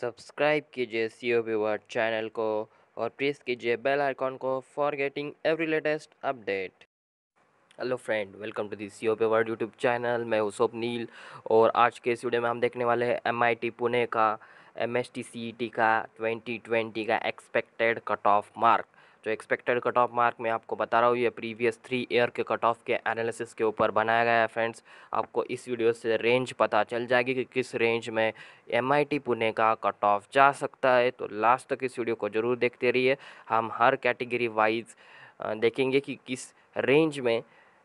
subscribe कीजिए सी ओ viewer channel को और प्रेस कीजिए बेल आइकॉन को for getting every latest update hello friend welcome to the C O P world YouTube channel मैं उसोप नील और आज के इस वीडियो में हम देखने वाले हैं टी पुणे का M S T C E का ट्वेंटी ट्वेंटी का एक्सपेक्टेड कट ऑफ मार्क तो एक्सपेक्टेड कट ऑफ मार्क मैं आपको बता रहा हूँ ये प्रीवियस थ्री ईयर के कट ऑफ के एनालिसिस के ऊपर बनाया गया है फ्रेंड्स आपको इस वीडियो से रेंज पता चल जाएगी कि किस रेंज में एम पुणे का कट ऑफ जा सकता है तो लास्ट तक इस वीडियो को ज़रूर देखते रहिए हम हर कैटेगरी वाइज देखेंगे कि किस रेंज में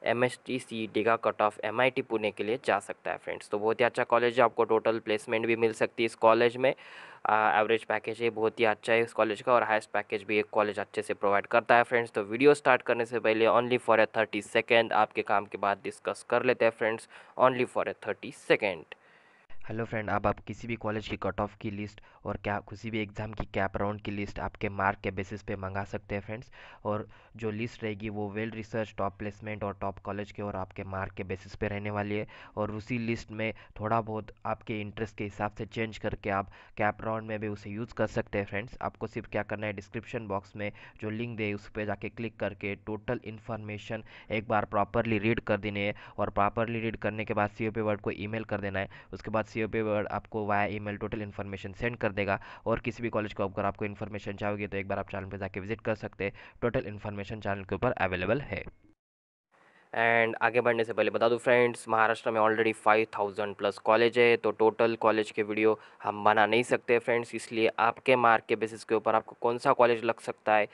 M S T C D का cut off M I T Pune के लिए जा सकता है फ्रेंड्स तो बहुत ही अच्छा कॉलेज है आपको टोटल प्लेसमेंट भी मिल सकती है इस कॉलेज में एवरेज पैकेज ये बहुत ही अच्छा है इस कॉलेज का और हाइस्ट पैकेज भी एक कॉलेज अच्छे से प्रोवाइड करता है फ्रेंड्स तो वीडियो स्टार्ट करने से पहले only for a thirty second आपके काम के बाद डिस्कस कर लेते हैं friends only for a thirty second hello friend अब आप किसी भी कॉलेज की कट ऑफ की लिस्ट और क्या किसी भी एग्ज़ाम की कैप राउंड की लिस्ट आपके मार्क के बेसिस पे मंगा सकते हैं फ्रेंड्स और जो लिस्ट रहेगी वो वेल रिसर्च टॉप प्लेसमेंट और टॉप कॉलेज के और आपके मार्क के बेसिस पे रहने वाली है और उसी लिस्ट में थोड़ा बहुत आपके इंटरेस्ट के हिसाब से चेंज करके आप कैप राउंड में भी उसे यूज़ कर सकते हैं फ्रेंड्स आपको सिर्फ क्या करना है डिस्क्रिप्शन बॉक्स में जो लिंक दे उस पर जाके क्लिक करके टोटल इन्फॉर्मेशन एक बार प्रॉपरली रीड कर देनी है और प्रॉपरली रीड करने के बाद सी ओ वर्ड को मेल कर देना है उसके बाद सी ओ पे आपको via email total information send कर देगा और किसी भी कॉलेज को अगर आपको इन्फॉर्मेशन चाहोगे तो एक बार आप चैनल पर जाके विजिट कर सकते हैं टोटल इन्फॉर्मेशन चैनल के ऊपर अवेलेबल है एंड आगे बढ़ने से पहले बता दूं फ्रेंड्स महाराष्ट्र में ऑलरेडी 5000 प्लस कॉलेज है तो टोटल कॉलेज के वीडियो हम बना नहीं सकते फ्रेंड्स इसलिए आपके मार्क के बेसिस के ऊपर आपको कौन सा कॉलेज लग सकता है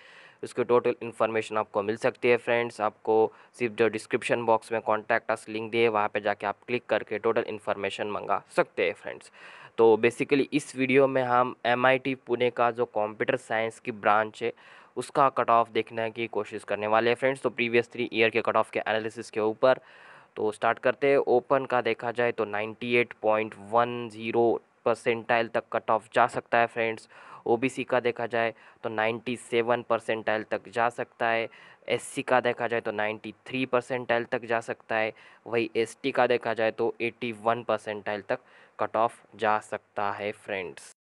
उसकी टोटल इन्फॉर्मेशन आपको मिल सकती है फ्रेंड्स आपको सिर्फ जो डिस्क्रिप्शन बॉक्स में कॉन्टैक्ट अस लिंक दिए वहाँ पर जाके आप क्लिक करके टोटल इन्फॉर्मेशन मंगा सकते हैं फ्रेंड्स तो बेसिकली इस वीडियो में हम एम पुणे का जो कंप्यूटर साइंस की ब्रांच है उसका कट ऑफ देखने की कोशिश करने वाले हैं फ्रेंड्स तो प्रीवियस थ्री ईयर के कट ऑफ के एनालिसिस के ऊपर तो स्टार्ट करते हैं ओपन का देखा जाए तो जीरो परसेंटाइल तक कट ऑफ जा सकता है फ्रेंड्स ओबीसी का देखा जाए तो 97 परसेंटाइल तक जा सकता है एससी का देखा जाए तो 93 परसेंटाइल तक जा सकता है वही एसटी का देखा जाए तो 81 परसेंटाइल तक कट ऑफ जा सकता है फ्रेंड्स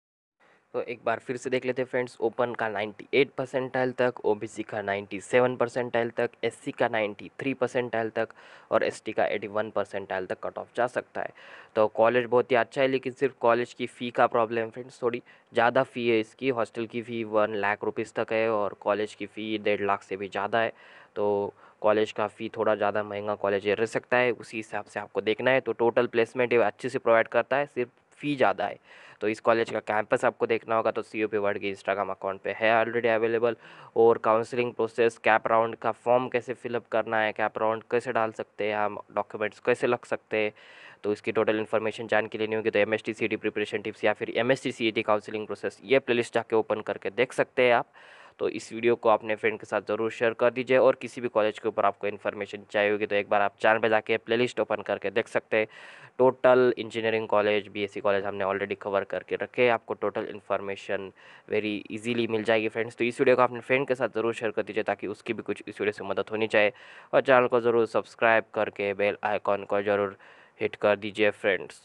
तो एक बार फिर से देख लेते हैं फ्रेंड्स ओपन का 98 परसेंटाइल तक ओबीसी का 97 परसेंटाइल तक एससी का 93 परसेंटाइल तक और एसटी का 81 परसेंटाइल तक कट ऑफ जा सकता है तो कॉलेज बहुत ही अच्छा है लेकिन सिर्फ कॉलेज की फ़ी का प्रॉब्लम है फ्रेंड्स थोड़ी ज़्यादा फ़ी है इसकी हॉस्टल की फ़ी वन लाख रुपीज़ तक है और कॉलेज की फ़ी डेढ़ लाख से भी ज़्यादा है तो कॉलेज का फ़ी थोड़ा ज़्यादा महंगा कॉलेज रह सकता है उसी हिसाब से आपको देखना है तो टोटल प्लेसमेंट ये अच्छे से प्रोवाइड करता है सिर्फ फ़ी ज़्यादा है तो इस कॉलेज का कैंपस आपको देखना होगा तो सी ओ पी वर्ड की इंस्टाग्राम अकाउंट पे है ऑलरेडी अवेलेबल और काउंसलिंग प्रोसेस कैप राउंड का फॉर्म कैसे फिलअप करना है कैप राउंड कैसे डाल सकते हैं हम डॉक्यूमेंट्स कैसे लग सकते हैं तो इसकी टोटल इन्फॉर्मेशन जान के नहीं होगी तो M S T C D preparation tips या फिर M S T C T counselling process ये प्लेलिस्ट जाके ओपन करके देख सकते हैं आप तो इस वीडियो को अपने फ्रेंड के साथ ज़रूर शेयर कर दीजिए और किसी भी कॉलेज के ऊपर आपको इन्फॉर्मेशन चाहिए होगी तो एक बार आप चैनल पर जाके प्ले लिस्ट ओपन करके देख सकते हैं total engineering college B college हमने ऑलरेडी कवर करके रखे आपको टोटल इन्फॉर्मेशन वेरी ईजिली मिल जाएगी फ्रेंड्स तो इस वीडियो को अपने फ्रेंड के साथ ज़रूर शेयर कर दीजिए ताकि उसकी भी कुछ इस वीडियो से मदद होनी चाहिए और चैनल को ज़रूर सब्सक्राइब करके बेल आइकॉन को ज़रूर हिट कर दीजिए फ्रेंड्स